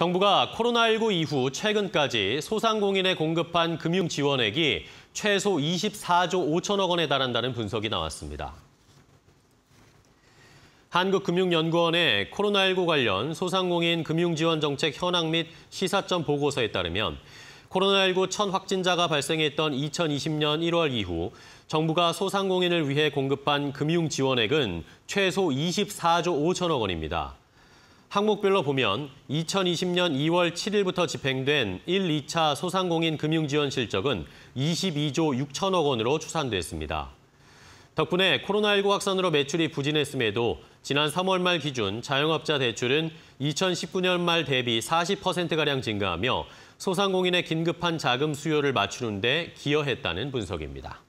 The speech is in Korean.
정부가 코로나19 이후 최근까지 소상공인에 공급한 금융 지원액이 최소 24조 5천억 원에 달한다는 분석이 나왔습니다. 한국금융연구원의 코로나19 관련 소상공인 금융지원 정책 현황 및 시사점 보고서에 따르면 코로나19 첫 확진자가 발생했던 2020년 1월 이후 정부가 소상공인을 위해 공급한 금융 지원액은 최소 24조 5천억 원입니다. 항목별로 보면 2020년 2월 7일부터 집행된 1, 2차 소상공인 금융지원 실적은 22조 6천억 원으로 추산됐습니다. 덕분에 코로나19 확산으로 매출이 부진했음에도 지난 3월 말 기준 자영업자 대출은 2019년 말 대비 40%가량 증가하며 소상공인의 긴급한 자금 수요를 맞추는 데 기여했다는 분석입니다.